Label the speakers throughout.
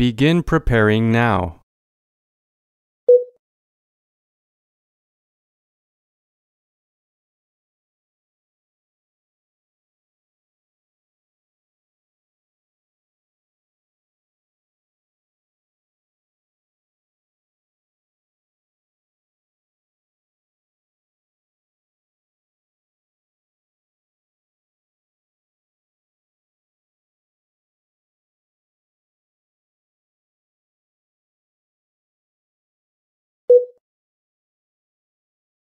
Speaker 1: Begin preparing now.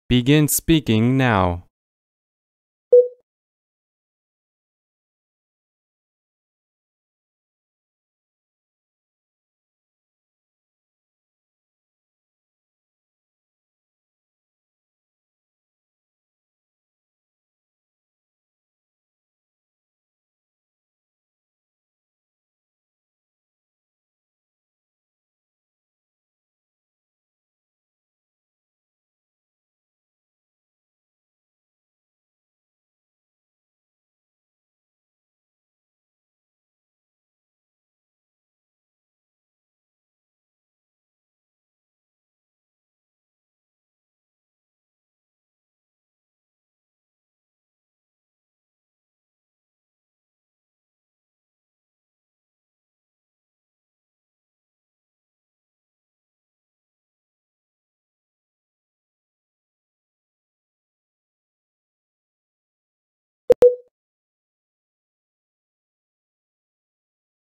Speaker 1: Begin speaking now.